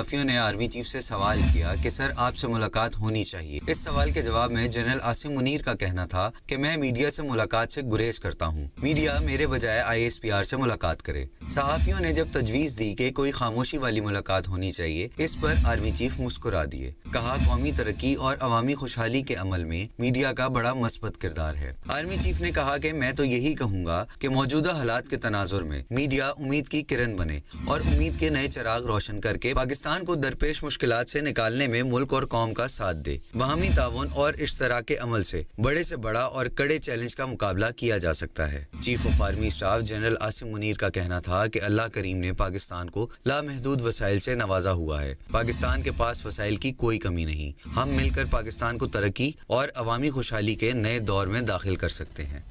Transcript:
साफियों ने army chief से सवाल किया कि सर आपसे मुलाकात होनी चाहिए इस सवाल के जवाब में जनरल आसिम मुनीर का कहना था कि मैं मीडिया से मुलाकात से गुरेज करता हूं। मीडिया मेरे बजाय आईएसपीआर से मुलाकात करे सहाफियों ने जब तजवीज दी कि कोई खामोशी वाली मुलाकात होनी चाहिए इस पर आर्मी चीफ मुस्कुरा दिए कहा कौमी तरक्की और अवमी खुशहाली के अमल में मीडिया का बड़ा मस्बत किरदार है आर्मी चीफ ने कहा की मैं तो यही कहूँगा की मौजूदा हालात के तनाजुर में मीडिया उम्मीद की किरण बने और उम्मीद के नए चराग रोशन करके पाकिस्तान पाकिस्तान को दरपेश मुश्किल से निकालने में मुल्क और कौम का साथ दे बाहमी तावन और इश्तरा के अमल से बड़े से बड़ा और कड़े चैलेंज का मुकाबला किया जा सकता है chief of army staff general Asim Munir का कहना था कि अल्लाह करीम ने पाकिस्तान को लामहदूद वसाइल से नवाजा हुआ है पाकिस्तान के पास वसाइल की कोई कमी नहीं हम मिलकर पाकिस्तान को तरक्की और अवामी खुशहाली के नए दौर में दाखिल कर सकते हैं